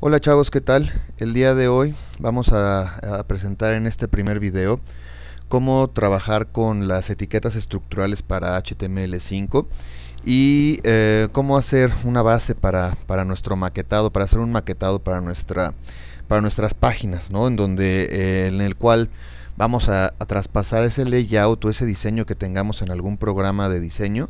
Hola chavos, ¿qué tal? El día de hoy vamos a, presentar en este primer video cómo trabajar con las etiquetas estructurales para HTML5 y eh, cómo hacer una base para, nuestro maquetado, para hacer un maquetado para, nuestra, para nuestras páginas, ¿no? En donde, eh, en el cual vamos a traspasar ese layout o ese diseño que tengamos en algún programa de diseño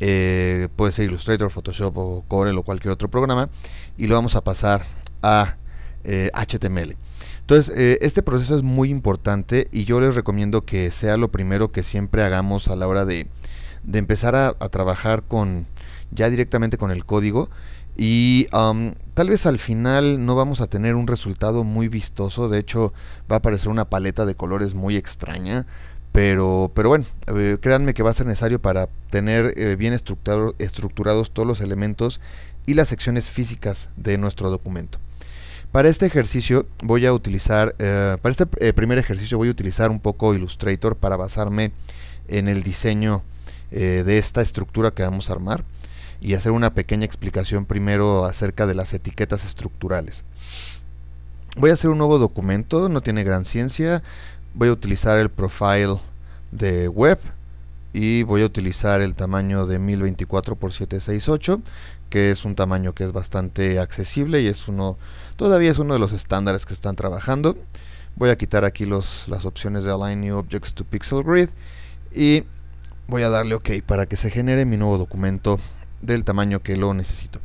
eh, puede ser Illustrator, Photoshop o Corel o cualquier otro programa y lo vamos a pasar a HTML. Eh, Entonces, eh, este proceso es muy importante y yo les recomiendo que sea lo primero que siempre hagamos a la hora de, empezar a, trabajar con ya directamente con el código. Y tal vez al final no vamos a tener un resultado muy vistoso, de hecho va a aparecer una paleta de colores muy extraña, pero, pero bueno, eh, créanme que va a ser necesario para tener eh, bien estructurados todos los elementos y las secciones físicas de nuestro documento. Para este ejercicio voy a utilizar, eh, para este primer ejercicio voy a utilizar un poco Illustrator para basarme en el diseño de esta estructura que vamos a armar y hacer una pequeña explicación primero acerca de las etiquetas estructurales. Voy a hacer un nuevo documento, no tiene gran ciencia, voy a utilizar el profile de web y voy a utilizar el tamaño de 1024x768 que es un tamaño que es bastante accesible y es uno todavía es uno de los estándares que están trabajando voy a quitar aquí los, las opciones de align new objects to pixel grid y voy a darle ok para que se genere mi nuevo documento del tamaño que lo necesito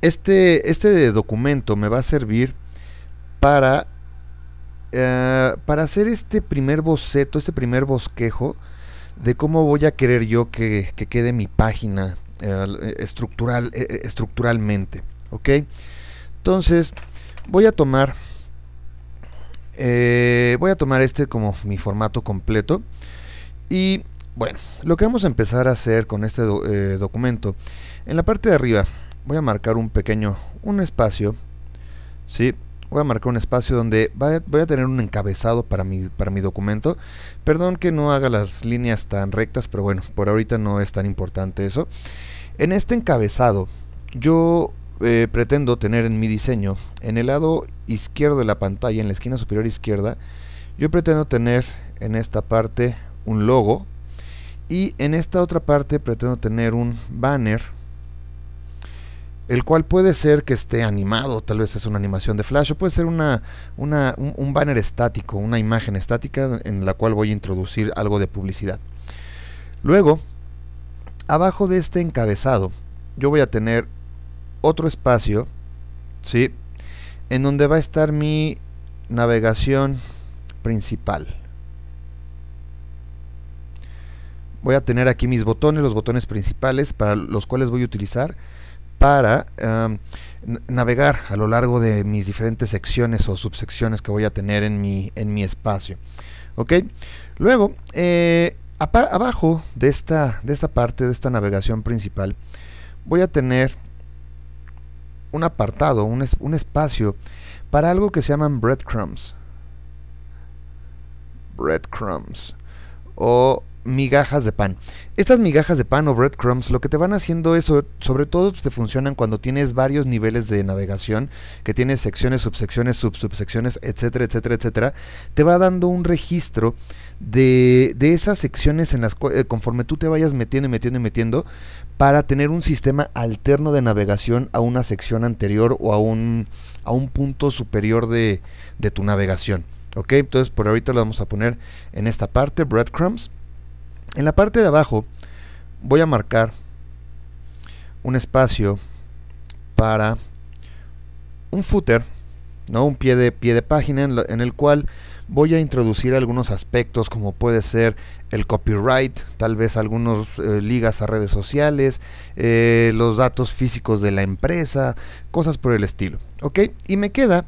este, este documento me va a servir para eh, para hacer este primer boceto, este primer bosquejo de cómo voy a querer yo que, quede mi página eh, estructural, eh, estructuralmente. ¿Ok? Entonces, voy a tomar... voy a tomar este como mi formato completo. Y bueno, lo que vamos a empezar a hacer con este documento, en la parte de arriba voy a marcar un pequeño, un espacio, ¿sí? voy a marcar un espacio donde voy a tener un encabezado para mi, para mi documento. Perdón que no haga las líneas tan rectas, pero bueno, por ahorita no es tan importante eso. En este encabezado, yo eh, pretendo tener en mi diseño, en el lado izquierdo de la pantalla, en la esquina superior izquierda, yo pretendo tener en esta parte un logo y en esta otra parte pretendo tener un banner el cual puede ser que esté animado, tal vez es una animación de flash, o puede ser un, banner estático, una imagen estática en la cual voy a introducir algo de publicidad. Luego, abajo de este encabezado, yo voy a tener otro espacio, ¿sí? En donde va a estar mi navegación principal. Voy a tener aquí mis botones, los botones principales para los cuales voy a utilizar para navegar a lo largo de mis diferentes secciones o subsecciones que voy a tener en mi, en mi espacio. ¿Ok? Luego, eh, abajo de esta, de esta parte, de esta navegación principal, voy a tener un apartado, un, un espacio para algo que se llaman breadcrumbs. Breadcrumbs. O migajas de pan. Estas migajas de pan o breadcrumbs lo que te van haciendo es, sobre todo pues, te funcionan cuando tienes varios niveles de navegación, que tienes secciones, subsecciones, subsubsecciones, etcétera, etcétera, etcétera. Te va dando un registro de, esas secciones en las cuales eh, conforme tú te vayas metiendo y metiendo y metiendo para tener un sistema alterno de navegación a una sección anterior o a un, a un punto superior de, de tu navegación. Ok, entonces por ahorita lo vamos a poner en esta parte, breadcrumbs. En la parte de abajo voy a marcar un espacio para un footer, ¿no? un pie de, pie de página en, el cual voy a introducir algunos aspectos como puede ser el copyright, tal vez algunas eh, ligas a redes sociales, eh, los datos físicos de la empresa, cosas por el estilo. ¿ok? Y me queda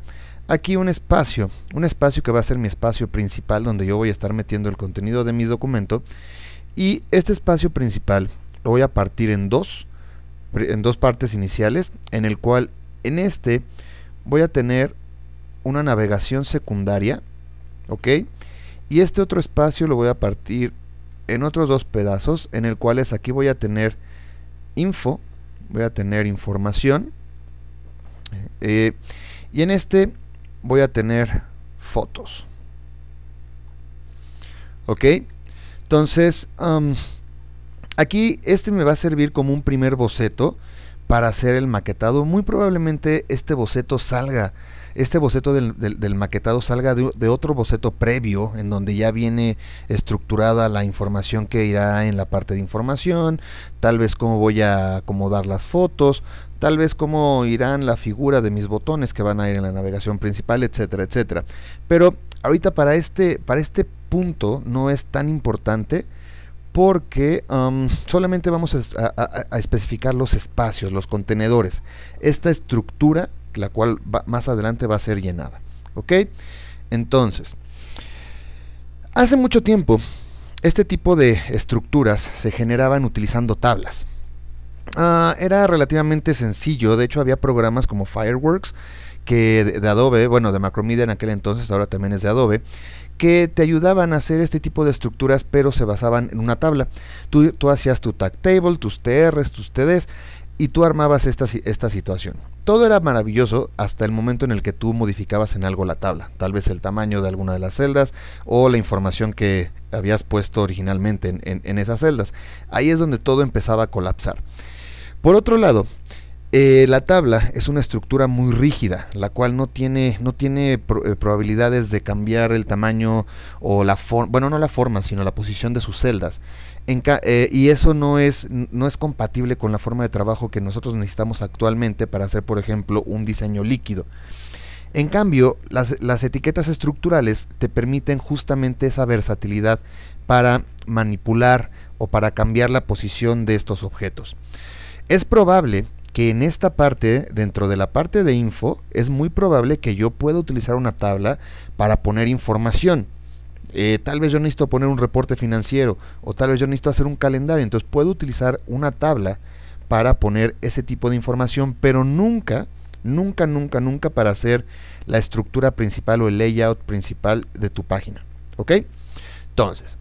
aquí un espacio, un espacio que va a ser mi espacio principal donde yo voy a estar metiendo el contenido de mis documentos y este espacio principal lo voy a partir en dos, en dos partes iniciales, en el cual en este voy a tener una navegación secundaria, ¿ok? Y este otro espacio lo voy a partir en otros dos pedazos, en el es aquí voy a tener info, voy a tener información, eh, y en este voy a tener fotos. ¿Ok? Entonces, aquí este me va a servir como un primer boceto para hacer el maquetado. Muy probablemente este boceto salga, este boceto del, maquetado salga de, otro boceto previo, en donde ya viene estructurada la información que irá en la parte de información, tal vez cómo voy a acomodar las fotos, tal vez cómo irán la figura de mis botones que van a ir en la navegación principal, etcétera, etcétera. Pero ahorita para este, para este punto no es tan importante porque solamente vamos a, especificar los espacios, los contenedores, esta estructura, la cual más adelante va a ser llenada. ¿Ok? Entonces, hace mucho tiempo, este tipo de estructuras se generaban utilizando tablas. Ah, era relativamente sencillo, de hecho había programas como Fireworks que de, Adobe, bueno, de Macromedia en aquel entonces, ahora también es de Adobe, que te ayudaban a hacer este tipo de estructuras, pero se basaban en una tabla. Tú, hacías tu tag table, tus TRs, tus TDs, y tú armabas esta, esta situación. Todo era maravilloso hasta el momento en el que tú modificabas en algo la tabla, tal vez el tamaño de alguna de las celdas o la información que habías puesto originalmente en esas celdas. Ahí es donde todo empezaba a colapsar. Por otro lado, eh, la tabla es una estructura muy rígida, la cual no tiene, no tiene eh, probabilidades de cambiar el tamaño o la forma, bueno, no la forma, sino la posición de sus celdas. Eh, y eso no es, no es compatible con la forma de trabajo que nosotros necesitamos actualmente para hacer, por ejemplo, un diseño líquido. En cambio, las, las etiquetas estructurales te permiten justamente esa versatilidad para manipular o para cambiar la posición de estos objetos. Es probable que en esta parte, dentro de la parte de info, es muy probable que yo pueda utilizar una tabla para poner información. Eh, tal vez yo necesito poner un reporte financiero o tal vez yo necesito hacer un calendario. Entonces puedo utilizar una tabla para poner ese tipo de información, pero nunca, nunca, nunca, nunca para hacer la estructura principal o el layout principal de tu página. ¿Ok? Entonces,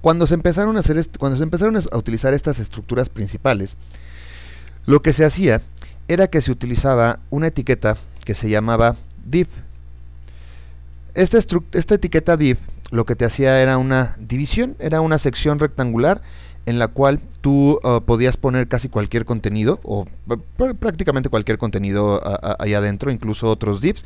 cuando se empezaron a, hacer cuando se empezaron a utilizar estas estructuras principales, lo que se hacía era que se utilizaba una etiqueta que se llamaba div. Esta, esta etiqueta div lo que te hacía era una división, era una sección rectangular en la cual tú uh, podías poner casi cualquier contenido, o prácticamente cualquier contenido ahí adentro, incluso otros divs.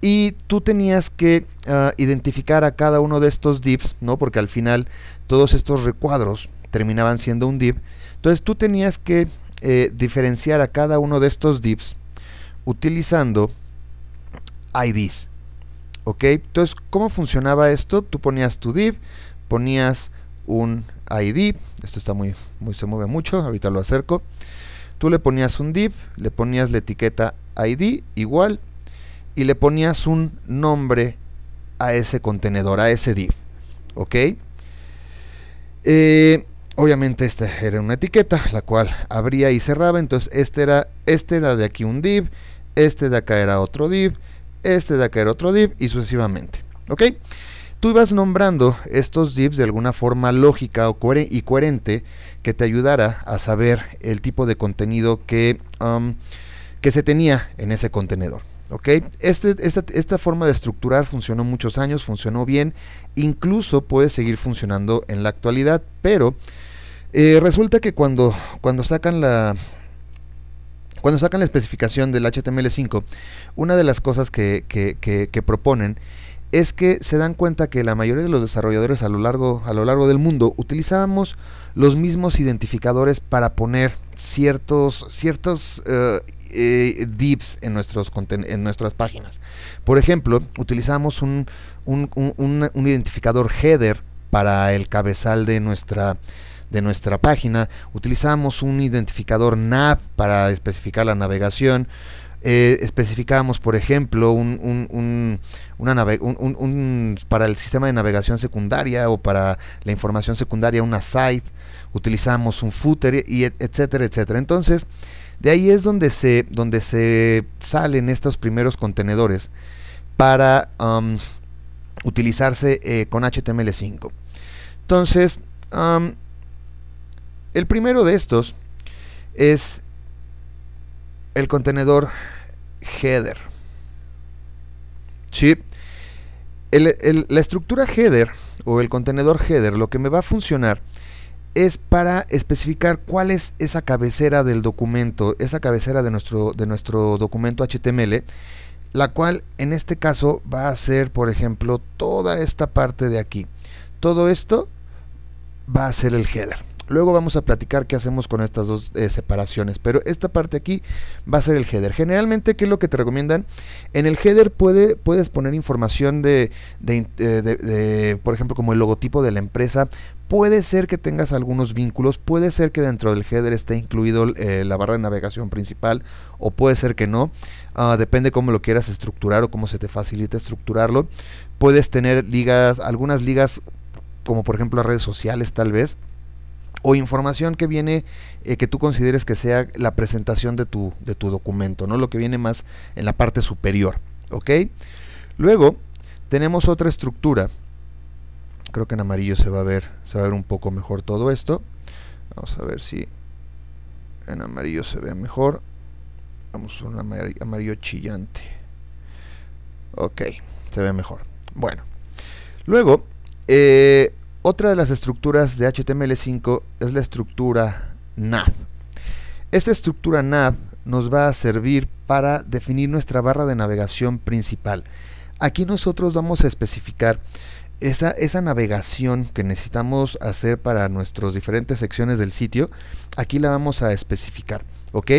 Y tú tenías que uh, identificar a cada uno de estos divs, ¿no? Porque al final todos estos recuadros terminaban siendo un div. Entonces tú tenías que eh, diferenciar a cada uno de estos divs utilizando IDs. ¿Ok? Entonces, ¿cómo funcionaba esto? Tú ponías tu div, ponías un ID, esto está muy, muy se mueve mucho, ahorita lo acerco. Tú le ponías un div, le ponías la etiqueta ID igual y le ponías un nombre a ese contenedor, a ese div. ¿Ok? Eh, Obviamente esta era una etiqueta, la cual abría y cerraba, entonces este era, este de aquí un div, este de acá era otro div, este de acá era otro div y sucesivamente. ¿Ok? Tú ibas nombrando estos divs de alguna forma lógica o y coherente que te ayudara a saber el tipo de contenido que, um, que se tenía en ese contenedor. ¿ok? Este, esta, esta, forma de estructurar funcionó muchos años, funcionó bien, incluso puede seguir funcionando en la actualidad, pero eh, resulta que cuando, cuando sacan la... Cuando sacan la especificación del HTML5, una de las cosas que, que, que, proponen es que se dan cuenta que la mayoría de los desarrolladores a lo largo, a lo largo del mundo utilizábamos los mismos identificadores para poner ciertos, ciertos eh, eh, dips en, nuestros en nuestras páginas. Por ejemplo, utilizamos un, un, identificador header para el cabezal de nuestra de nuestra página. Utilizamos un identificador nav para especificar la navegación. Eh, especificamos, por ejemplo, un, un, para el sistema de navegación secundaria o para la información secundaria una site. Utilizamos un footer y etcétera, etcétera. Entonces, de ahí es donde se, donde se salen estos primeros contenedores para um, utilizarse eh, con HTML5. Entonces, um, el primero de estos es el contenedor header. la estructura header o el contenedor header lo que me va a funcionar es para especificar cuál es esa cabecera del documento, esa cabecera de nuestro, de nuestro documento HTML, la cual en este caso va a ser, por ejemplo, toda esta parte de aquí. Todo esto va a ser el header. Luego vamos a platicar qué hacemos con estas dos eh, separaciones, pero esta parte aquí va a ser el header. Generalmente, ¿qué es lo que te recomiendan? En el header puedes poner información eh, de, por ejemplo, como el logotipo de la empresa. Puede ser que tengas algunos vínculos, puede ser que dentro del header esté incluido eh, la barra de navegación principal o puede ser que no. Ah, depende cómo lo quieras estructurar o cómo se te facilite estructurarlo. Puedes tener ligas, algunas ligas como por ejemplo las redes sociales tal vez o información que viene eh, que tú consideres que sea la presentación de tu, de tu documento, ¿no? Lo que viene más en la parte superior, ¿ok? Luego tenemos otra estructura. Creo que en amarillo se va a ver, se va a ver un poco mejor todo esto. Vamos a ver si en amarillo se ve mejor. Vamos a un amarillo, chillante. Ok, se ve mejor. Bueno, luego eh, otra de las estructuras de HTML5 es la estructura nav. Esta estructura nav nos va a servir para definir nuestra barra de navegación principal. Aquí nosotros vamos a especificar esa, esa, navegación que necesitamos hacer para nuestras diferentes secciones del sitio, aquí la vamos a especificar, ¿ok?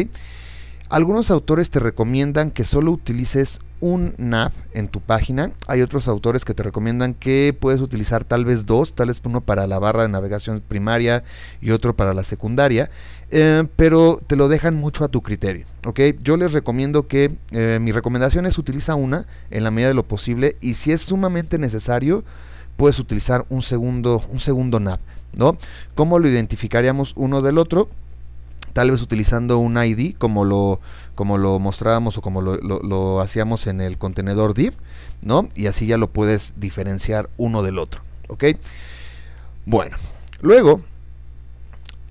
Algunos autores te recomiendan que solo utilices un nav en tu página. Hay otros autores que te recomiendan que puedes utilizar tal vez dos, tal vez uno para la barra de navegación primaria y otro para la secundaria, eh, pero te lo dejan mucho a tu criterio. ¿ok? Yo les recomiendo que eh, mi recomendación es utiliza una en la medida de lo posible y si es sumamente necesario, puedes utilizar un segundo, un segundo nav. ¿no? ¿Cómo lo identificaríamos uno del otro? tal vez utilizando un ID como lo, como lo mostrábamos o como lo, hacíamos en el contenedor div, ¿no? Y así ya lo puedes diferenciar uno del otro, ¿ok? Bueno, luego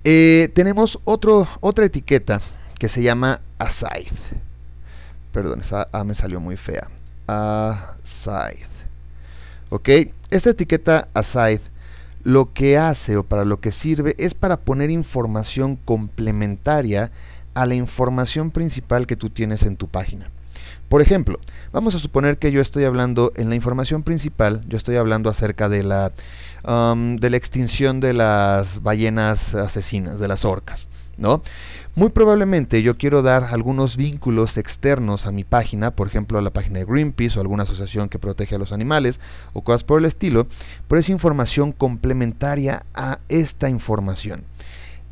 eh, tenemos otro, otra etiqueta que se llama aside. Perdón, esa me salió muy fea. Aside. ¿Ok? Esta etiqueta aside lo que hace o para lo que sirve es para poner información complementaria a la información principal que tú tienes en tu página. Por ejemplo, vamos a suponer que yo estoy hablando en la información principal, yo estoy hablando acerca de la, de la extinción de las ballenas asesinas, de las orcas, ¿no? Muy probablemente yo quiero dar algunos vínculos externos a mi página, por ejemplo a la página de Greenpeace o alguna asociación que protege a los animales o cosas por el estilo, pero es información complementaria a esta información.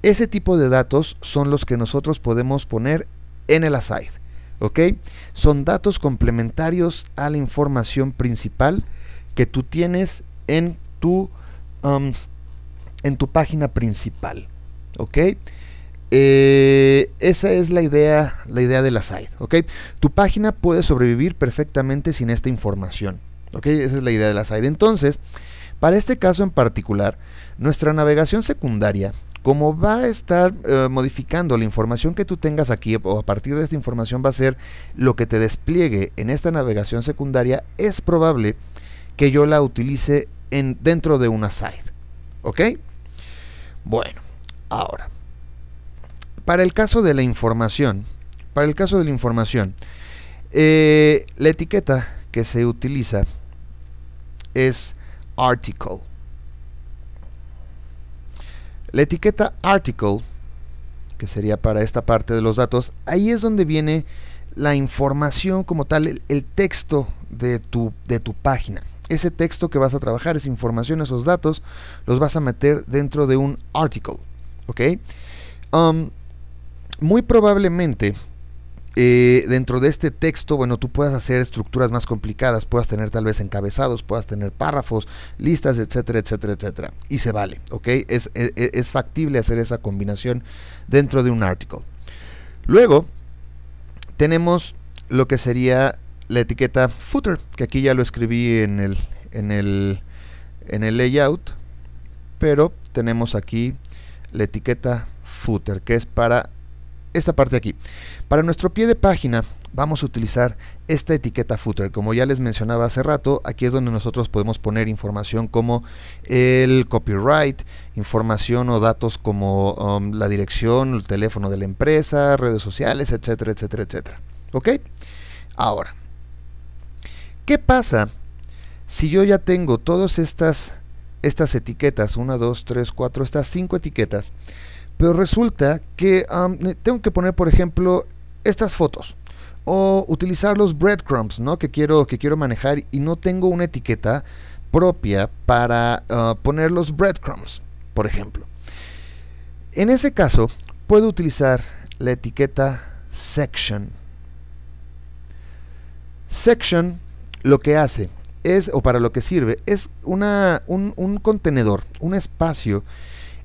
Ese tipo de datos son los que nosotros podemos poner en el aside, ¿ok? Son datos complementarios a la información principal que tú tienes en tu, um, en tu página principal, ¿ok? Eh, esa es la idea, la idea de la side, ¿ok? Tu página puede sobrevivir perfectamente sin esta información, ¿ok? Esa es la idea de la side. Entonces, para este caso en particular, nuestra navegación secundaria, como va a estar eh, modificando la información que tú tengas aquí, o a partir de esta información va a ser lo que te despliegue en esta navegación secundaria, es probable que yo la utilice en, dentro de una side, ¿ok? Bueno, ahora para el caso de la información, para el caso de la información, eh, la etiqueta que se utiliza es article. La etiqueta article, que sería para esta parte de los datos, ahí es donde viene la información como tal, el, texto de tu, de tu página ese texto que vas a trabajar, esa información, esos datos, los vas a meter dentro de un article. ¿Ok? Um, muy probablemente eh, dentro de este texto, bueno, tú puedas hacer estructuras más complicadas, puedas tener tal vez encabezados, puedas tener párrafos, listas, etcétera, etcétera, etcétera. Y se vale, ¿ok? Es, e, e, factible hacer esa combinación dentro de un artículo Luego, tenemos lo que sería la etiqueta footer, que aquí ya lo escribí en el, en el, en el layout, pero tenemos aquí la etiqueta footer, que es para esta parte aquí. Para nuestro pie de página vamos a utilizar esta etiqueta footer. Como ya les mencionaba hace rato, aquí es donde nosotros podemos poner información como el copyright, información o datos como um, la dirección, el teléfono de la empresa, redes sociales, etcétera, etcétera, etcétera. ¿Ok? Ahora, ¿qué pasa si yo ya tengo todas estas, estas etiquetas? 1, 2, 3, 4, estas cinco etiquetas. Pero resulta que tengo que poner, por ejemplo, estas fotos o utilizar los breadcrumbs, ¿no? Que quiero, que quiero manejar y no tengo una etiqueta propia para ah, poner los breadcrumbs, por ejemplo. En ese caso, puedo utilizar la etiqueta section. Section lo que hace es, o para lo que sirve, es una, un, un contenedor, un espacio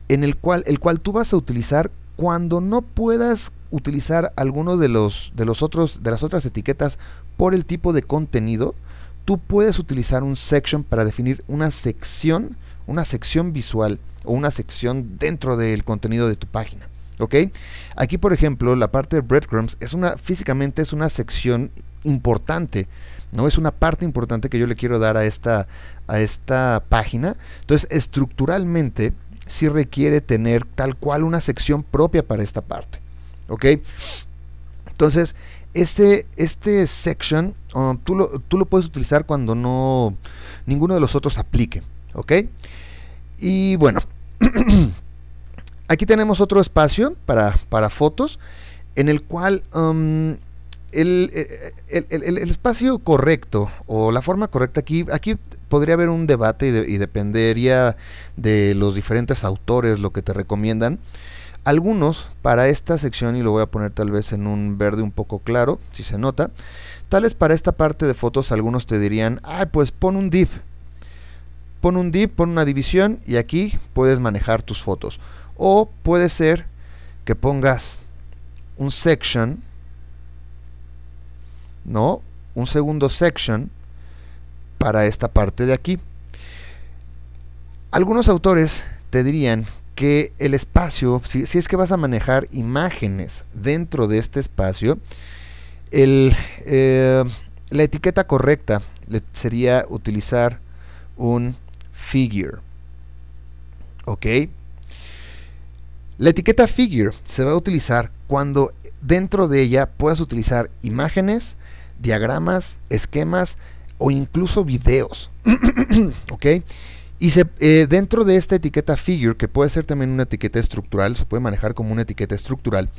en el cual, el cual tú vas a utilizar cuando no puedas utilizar alguno de los, de los otros, de las otras etiquetas por el tipo de contenido, tú puedes utilizar un section para definir una sección, una sección visual o una sección dentro del contenido de tu página. ¿Ok? Aquí, por ejemplo, la parte de breadcrumbs es una, físicamente es una sección importante, ¿no? Es una parte importante que yo le quiero dar a esta, a esta página. Entonces, estructuralmente, si requiere tener tal cual una sección propia para esta parte. ¿Ok? Entonces, este, este section uh, tú, lo, puedes utilizar cuando no ninguno de los otros aplique. ¿Ok? Y bueno, aquí tenemos otro espacio para, fotos en el cual um, eh, el, espacio correcto o la forma correcta aquí, aquí podría haber un debate y, dependería de los diferentes autores lo que te recomiendan. Algunos para esta sección, y lo voy a poner tal vez en un verde un poco claro, si se nota, tales para esta parte de fotos algunos te dirían, ah, pues pon un div, pon un div, pon una división y aquí puedes manejar tus fotos. O puede ser que pongas un section, ¿no? Un segundo section para esta parte de aquí. Algunos autores te dirían que el espacio, si, es que vas a manejar imágenes dentro de este espacio, eh, la etiqueta correcta sería utilizar un figure. ¿Ok? La etiqueta figure se va a utilizar cuando dentro de ella puedas utilizar imágenes, diagramas, esquemas o incluso videos. ¿Ok? Y se, eh, dentro de esta etiqueta figure, que puede ser también una etiqueta estructural, se puede manejar como una etiqueta estructural,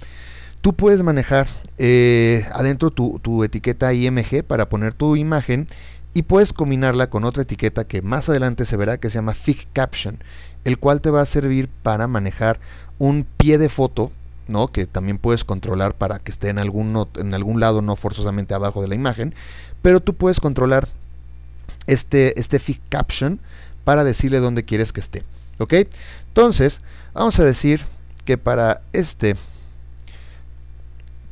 tú puedes manejar eh, adentro tu, tu etiqueta IMG para poner tu imagen y puedes combinarla con otra etiqueta que más adelante se verá que se llama Fig Caption, el cual te va a servir para manejar un pie de foto ¿no? Que también puedes controlar para que esté en algún, en algún lado, no forzosamente abajo de la imagen. Pero tú puedes controlar este, este fig caption para decirle dónde quieres que esté. ¿Ok? Entonces, vamos a decir que para este,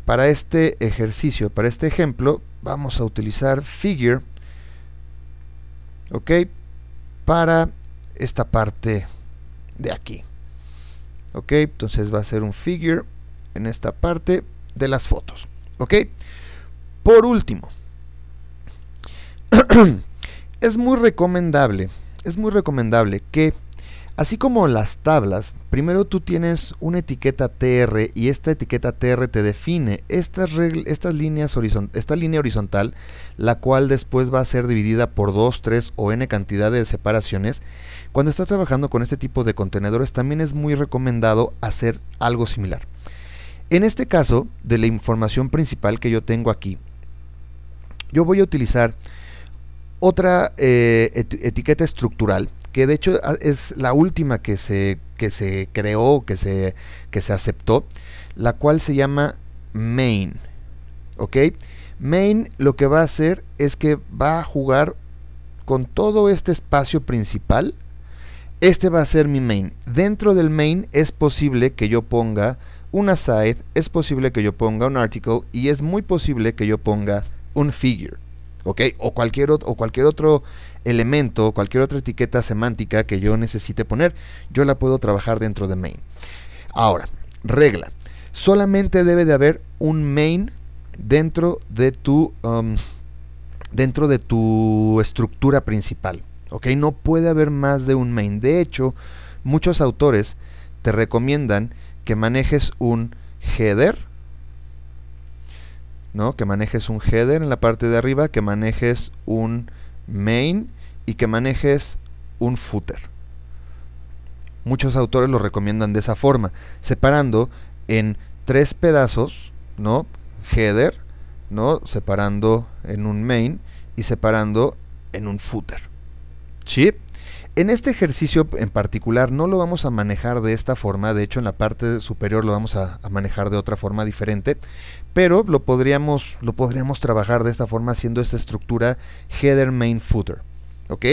para este ejercicio, para este ejemplo, vamos a utilizar figure. ¿Ok? Para esta parte de aquí ok entonces va a ser un figure en esta parte de las fotos ok por último es muy recomendable es muy recomendable que Así como las tablas, primero tú tienes una etiqueta TR y esta etiqueta TR te define líneas esta línea horizontal, la cual después va a ser dividida por 2, 3 o n cantidad de separaciones. Cuando estás trabajando con este tipo de contenedores también es muy recomendado hacer algo similar. En este caso, de la información principal que yo tengo aquí, yo voy a utilizar otra eh, etiqueta estructural que de hecho ah, es la última que se, que se creó, que se, que se aceptó, la cual se llama Main. ¿Ok? Main lo que va a hacer es que va a jugar con todo este espacio principal. Este va a ser mi main. Dentro del main es posible que yo ponga una side, es posible que yo ponga un article y es muy posible que yo ponga un figure. O cualquier, o cualquier otro elemento, cualquier otra etiqueta semántica que yo necesite poner, yo la puedo trabajar dentro de main. Ahora, regla. Solamente debe de haber un main dentro de tu, um, dentro de tu estructura principal, ¿ok? No puede haber más de un main. De hecho, muchos autores te recomiendan que manejes un header, que manejes un header en la parte de arriba, que manejes un main y que manejes un footer. Muchos autores lo recomiendan de esa forma, separando en tres pedazos, ¿no? Header, ¿no? Separando en un main y separando en un footer. ¿Sí? En este ejercicio en particular no lo vamos a manejar de esta forma, de hecho en la parte superior lo vamos a, manejar de otra forma diferente, pero lo podríamos, lo podríamos trabajar de esta forma haciendo esta estructura header main footer. ¿Ok?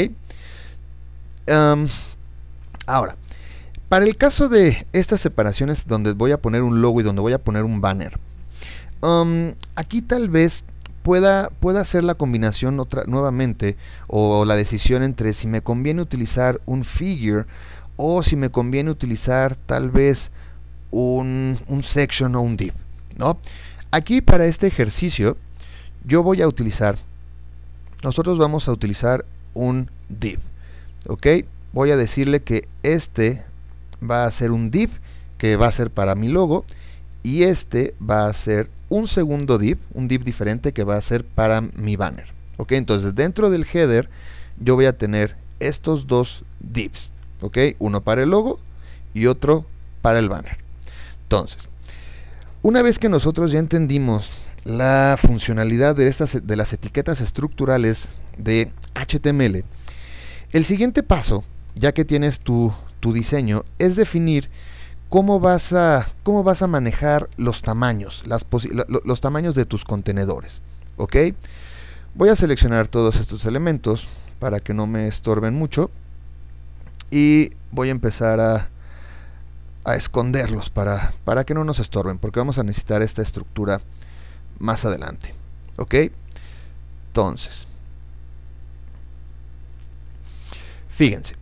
ahora, para el caso de estas separaciones donde voy a poner un logo y donde voy a poner un banner, aquí tal vez pueda, hacer la combinación otra, nuevamente o, la decisión entre si me conviene utilizar un figure o si me conviene utilizar tal vez un, section o un div. ¿no? Aquí para este ejercicio yo voy a utilizar, nosotros vamos a utilizar un div. ¿Ok? Voy a decirle que este va a ser un div que va a ser para mi logo y este va a ser un segundo div, un div diferente que va a ser para mi banner. ¿Ok? Entonces dentro del header yo voy a tener estos dos divs. ¿Ok? Uno para el logo y otro para el banner. Entonces, una vez que nosotros ya entendimos la funcionalidad de, estas, de las etiquetas estructurales de HTML, el siguiente paso, ya que tienes tu, tu diseño, es definir ¿cómo vas a, cómo vas a manejar los tamaños, las los tamaños de tus contenedores? ¿Ok? Voy a seleccionar todos estos elementos para que no me estorben mucho y voy a empezar a, a esconderlos para, para que no nos estorben, porque vamos a necesitar esta estructura más adelante. ¿Ok? Entonces, fíjense,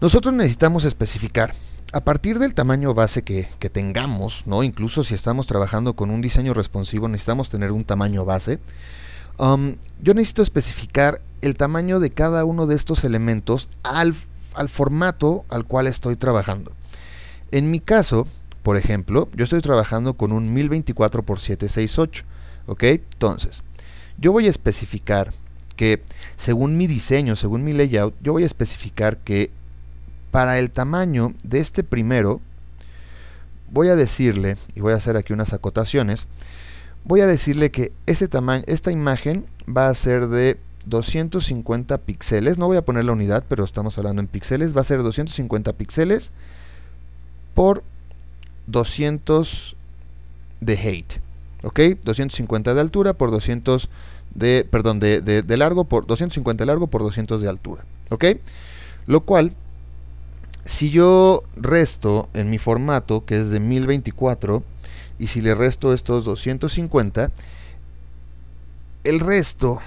nosotros necesitamos especificar a partir del tamaño base que, tengamos, ¿no? Incluso si estamos trabajando con un diseño responsivo, necesitamos tener un tamaño base. Um, yo necesito especificar el tamaño de cada uno de estos elementos al, formato al cual estoy trabajando. En mi caso, por ejemplo, yo estoy trabajando con un 1024x768, ¿ok? Entonces, yo voy a especificar que según mi diseño, según mi layout, yo voy a especificar que para el tamaño de este primero, voy a decirle, y voy a hacer aquí unas acotaciones, voy a decirle que este tamaño, esta imagen va a ser de 250 píxeles, no voy a poner la unidad, pero estamos hablando en píxeles, va a ser 250 píxeles por 200 de height, ¿ok? 250 de altura por 200 de, perdón, de, de largo por 250 de largo por 200 de altura, ¿ok? Lo cual si yo resto en mi formato, que es de 1024, y si le resto estos 250, el resto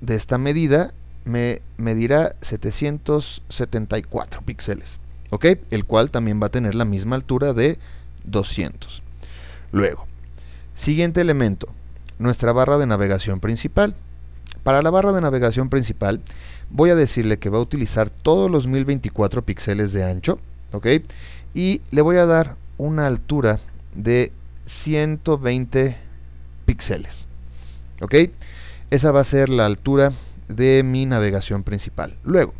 de esta medida me medirá 774 píxeles, ¿ok? El cual también va a tener la misma altura de 200. Luego, siguiente elemento, nuestra barra de navegación principal. Para la barra de navegación principal, voy a decirle que va a utilizar todos los 1024 píxeles de ancho, ¿ok? Y le voy a dar una altura de 120 píxeles, ¿ok? Esa va a ser la altura de mi navegación principal. Luego,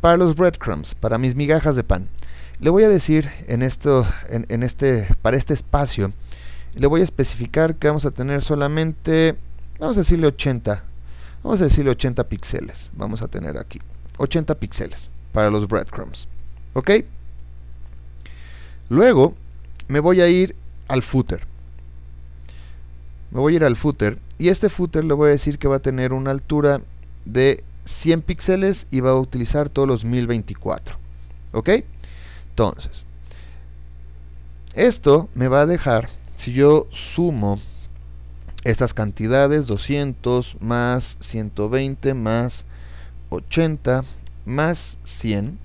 para los breadcrumbs, para mis migajas de pan, le voy a decir en esto, en, este, para este espacio, le voy a especificar que vamos a tener solamente, vamos a decirle 80 Vamos a decirle 80 píxeles. Vamos a tener aquí 80 píxeles para los breadcrumbs. ¿Ok? Luego me voy a ir al footer. Me voy a ir al footer. Y este footer le voy a decir que va a tener una altura de 100 píxeles y va a utilizar todos los 1024. ¿Ok? Entonces, esto me va a dejar, si yo sumo estas cantidades, 200 más 120 más 80 más 100,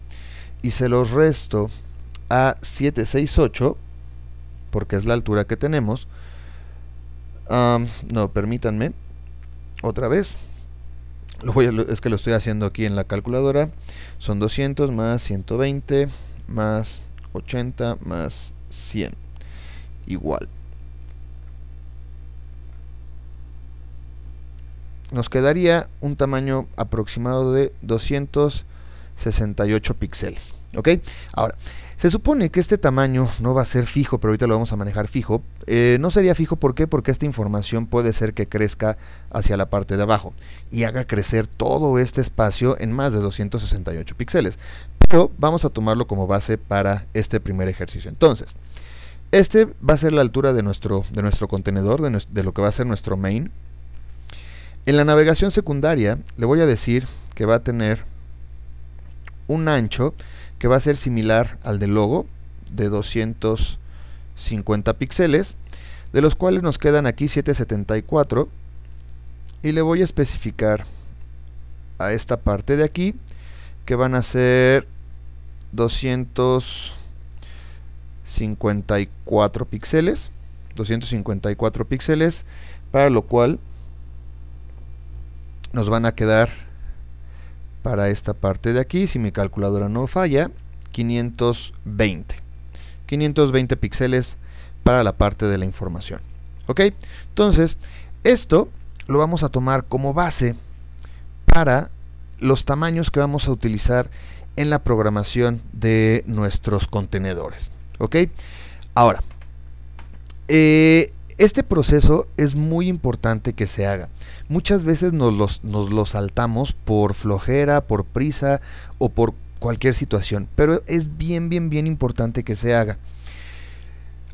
y se los resto a 768, porque es la altura que tenemos. no, permítanme, otra vez. Lo voy es que lo estoy haciendo aquí en la calculadora. Son 200 más 120 más 80 más 100. Igual. nos quedaría un tamaño aproximado de 268 píxeles. ¿Ok? Ahora, se supone que este tamaño no va a ser fijo, pero ahorita lo vamos a manejar fijo. Eh, no sería fijo, ¿por qué? Porque esta información puede ser que crezca hacia la parte de abajo y haga crecer todo este espacio en más de 268 píxeles. Pero vamos a tomarlo como base para este primer ejercicio. Entonces, este va a ser la altura de nuestro, de nuestro contenedor, de lo que va a ser nuestro main. En la navegación secundaria le voy a decir que va a tener un ancho que va a ser similar al del logo de 250 píxeles, de los cuales nos quedan aquí 774 y le voy a especificar a esta parte de aquí que van a ser 254 píxeles 254 píxeles para lo cual nos van a quedar para esta parte de aquí, si mi calculadora no falla, 520. 520 píxeles para la parte de la información. ¿Ok? Entonces, esto lo vamos a tomar como base para los tamaños que vamos a utilizar en la programación de nuestros contenedores. ¿Ok? Ahora, eh, este proceso es muy importante que se haga. Muchas veces nos los, saltamos por flojera, por prisa o por cualquier situación, pero es bien, bien, bien importante que se haga.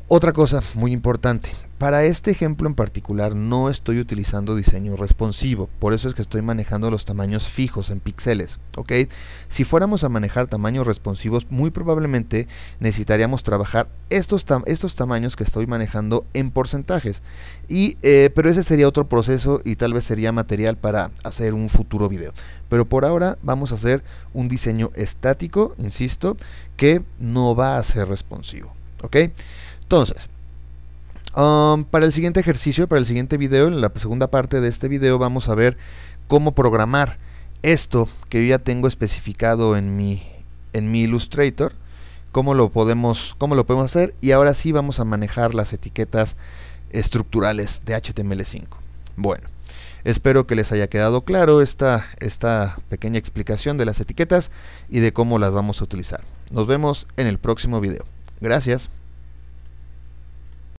Otra cosa muy importante, para este ejemplo en particular no estoy utilizando diseño responsivo, por eso es que estoy manejando los tamaños fijos en píxeles, ¿ok? Si fuéramos a manejar tamaños responsivos, muy probablemente necesitaríamos trabajar estos, estos tamaños que estoy manejando en porcentajes, y, eh, pero ese sería otro proceso y tal vez sería material para hacer un futuro video. Pero por ahora vamos a hacer un diseño estático, insisto, que no va a ser responsivo, ¿ok? Entonces, um, para el siguiente ejercicio, para el siguiente video, en la segunda parte de este video vamos a ver cómo programar esto que yo ya tengo especificado en mi, en mi Illustrator, cómo lo, podemos, lo podemos hacer y ahora sí vamos a manejar las etiquetas estructurales de HTML5. Bueno, espero que les haya quedado claro esta, esta pequeña explicación de las etiquetas y de cómo las vamos a utilizar. Nos vemos en el próximo video. Gracias.